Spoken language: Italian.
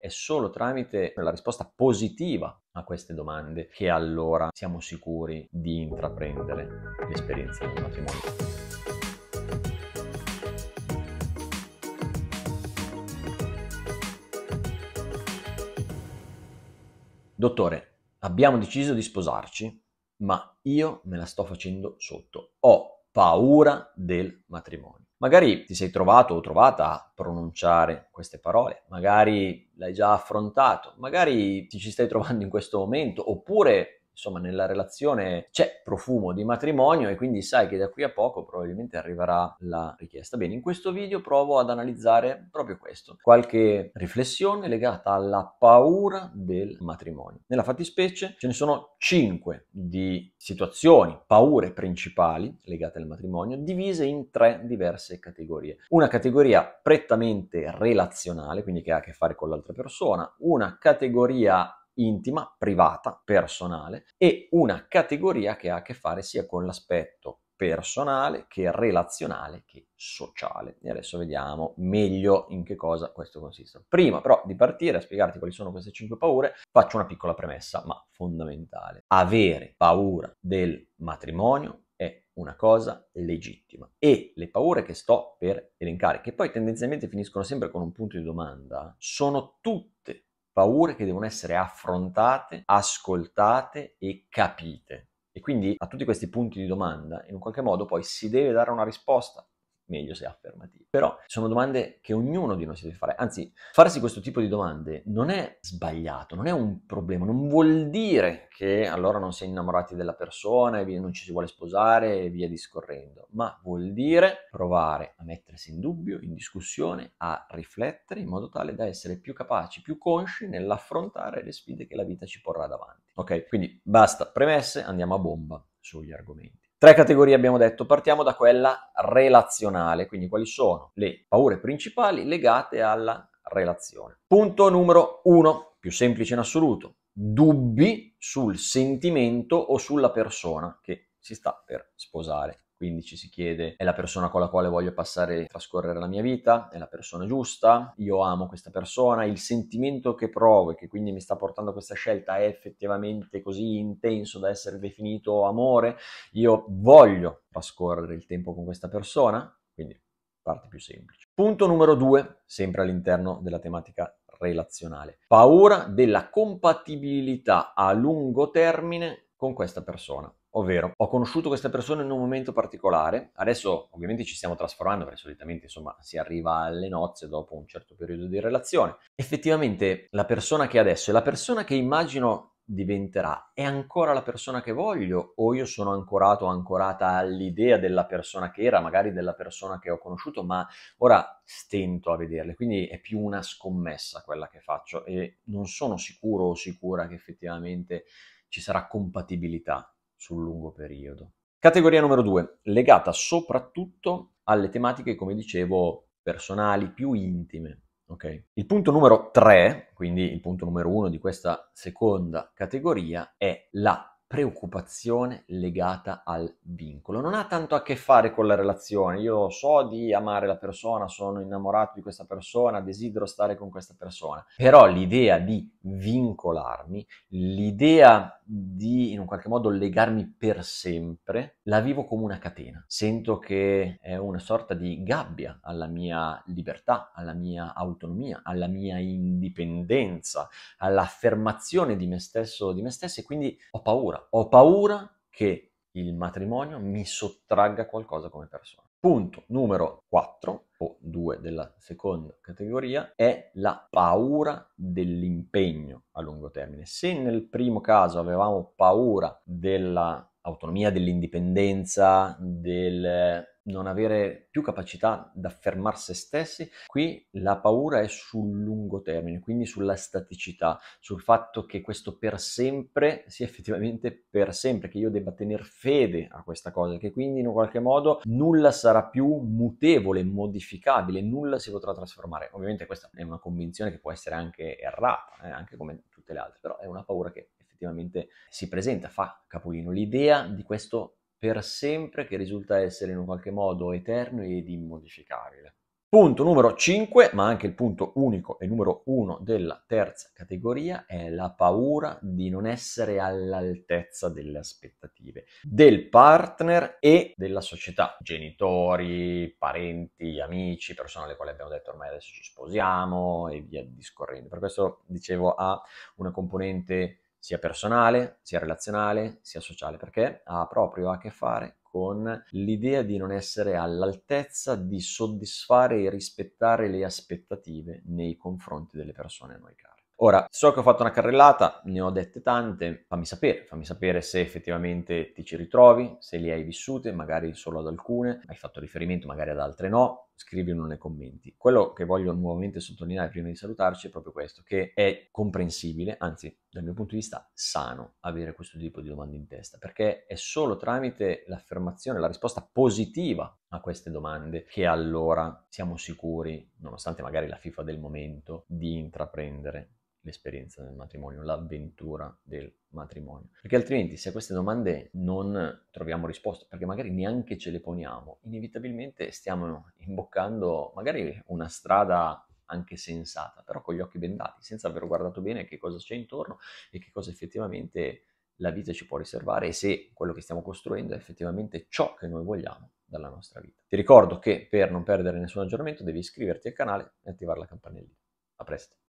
È solo tramite la risposta positiva a queste domande che allora siamo sicuri di intraprendere l'esperienza del matrimonio. Dottore, abbiamo deciso di sposarci, ma io me la sto facendo sotto. Ho paura del matrimonio. Magari ti sei trovato o trovata a pronunciare queste parole, magari l'hai già affrontato, magari ti ci stai trovando in questo momento, oppure insomma nella relazione c'è profumo di matrimonio e quindi sai che da qui a poco probabilmente arriverà la richiesta. Bene, in questo video provo ad analizzare proprio questo, qualche riflessione legata alla paura del matrimonio. Nella fattispecie ce ne sono cinque di situazioni, paure principali legate al matrimonio, divise in tre diverse categorie. Una categoria prettamente relazionale, quindi che ha a che fare con l'altra persona, una categoria intima, privata, personale e una categoria che ha a che fare sia con l'aspetto personale che relazionale che sociale. E adesso vediamo meglio in che cosa questo consiste. Prima però di partire a spiegarti quali sono queste cinque paure, faccio una piccola premessa, ma fondamentale. Avere paura del matrimonio è una cosa legittima e le paure che sto per elencare, che poi tendenzialmente finiscono sempre con un punto di domanda, sono tutte paure che devono essere affrontate, ascoltate e capite. E quindi a tutti questi punti di domanda, in un qualche modo poi si deve dare una risposta meglio se affermativo. Però sono domande che ognuno di noi si deve fare, anzi farsi questo tipo di domande non è sbagliato, non è un problema, non vuol dire che allora non si è innamorati della persona e non ci si vuole sposare e via discorrendo, ma vuol dire provare a mettersi in dubbio, in discussione, a riflettere in modo tale da essere più capaci, più consci nell'affrontare le sfide che la vita ci porrà davanti. Ok? Quindi basta premesse, andiamo a bomba sugli argomenti. Tre categorie abbiamo detto, partiamo da quella relazionale, quindi quali sono le paure principali legate alla relazione. Punto numero uno, più semplice in assoluto, dubbi sul sentimento o sulla persona che si sta per sposare. Quindi ci si chiede, è la persona con la quale voglio passare, trascorrere la mia vita? È la persona giusta? Io amo questa persona? Il sentimento che provo e che quindi mi sta portando a questa scelta è effettivamente così intenso da essere definito amore? Io voglio trascorrere il tempo con questa persona? Quindi parte più semplice. Punto numero due, sempre all'interno della tematica relazionale. Paura della compatibilità a lungo termine con questa persona. Ovvero, ho conosciuto questa persona in un momento particolare, adesso ovviamente ci stiamo trasformando perché solitamente insomma si arriva alle nozze dopo un certo periodo di relazione. Effettivamente la persona che adesso è la persona che immagino diventerà, è ancora la persona che voglio o io sono ancorato o ancorata all'idea della persona che era, magari della persona che ho conosciuto, ma ora stento a vederle, quindi è più una scommessa quella che faccio e non sono sicuro o sicura che effettivamente ci sarà compatibilità sul lungo periodo. Categoria numero due, legata soprattutto alle tematiche, come dicevo, personali, più intime. Okay. Il punto numero 3, quindi il punto numero 1 di questa seconda categoria, è la preoccupazione legata al vincolo. Non ha tanto a che fare con la relazione. Io so di amare la persona, sono innamorato di questa persona, desidero stare con questa persona. Però l'idea di vincolarmi, l'idea di in un qualche modo legarmi per sempre, la vivo come una catena. Sento che è una sorta di gabbia alla mia libertà, alla mia autonomia, alla mia indipendenza, all'affermazione di me stesso, di me stesso e quindi ho paura paura. Ho paura che il matrimonio mi sottragga qualcosa come persona. Punto numero 4 o 2 della seconda categoria è la paura dell'impegno a lungo termine. Se nel primo caso avevamo paura dell'autonomia, dell'indipendenza, del non avere più capacità di affermare se stessi, qui la paura è sul lungo termine, quindi sulla staticità, sul fatto che questo per sempre sia effettivamente per sempre, che io debba tenere fede a questa cosa, che quindi in un qualche modo nulla sarà più mutevole, modificabile, nulla si potrà trasformare. Ovviamente questa è una convinzione che può essere anche errata, eh, anche come tutte le altre, però è una paura che effettivamente si presenta, fa capolino l'idea di questo per sempre che risulta essere in un qualche modo eterno ed immodificabile. Punto numero 5, ma anche il punto unico e numero 1 della terza categoria, è la paura di non essere all'altezza delle aspettative del partner e della società, genitori, parenti, amici, persone alle quali abbiamo detto ormai adesso ci sposiamo e via discorrendo. Per questo dicevo ha una componente sia personale, sia relazionale, sia sociale, perché ha proprio a che fare con l'idea di non essere all'altezza di soddisfare e rispettare le aspettative nei confronti delle persone a noi care. Ora, so che ho fatto una carrellata, ne ho dette tante, fammi sapere, fammi sapere se effettivamente ti ci ritrovi, se le hai vissute, magari solo ad alcune, hai fatto riferimento magari ad altre no, scrivilo nei commenti. Quello che voglio nuovamente sottolineare prima di salutarci è proprio questo, che è comprensibile, anzi dal mio punto di vista sano avere questo tipo di domande in testa, perché è solo tramite l'affermazione, la risposta positiva a queste domande che allora siamo sicuri, nonostante magari la FIFA del momento, di intraprendere l'esperienza del matrimonio, l'avventura del matrimonio. Perché altrimenti se a queste domande non troviamo risposta, perché magari neanche ce le poniamo, inevitabilmente stiamo imboccando magari una strada anche sensata, però con gli occhi bendati, senza aver guardato bene che cosa c'è intorno e che cosa effettivamente la vita ci può riservare e se quello che stiamo costruendo è effettivamente ciò che noi vogliamo dalla nostra vita. Ti ricordo che per non perdere nessun aggiornamento devi iscriverti al canale e attivare la campanellina. A presto.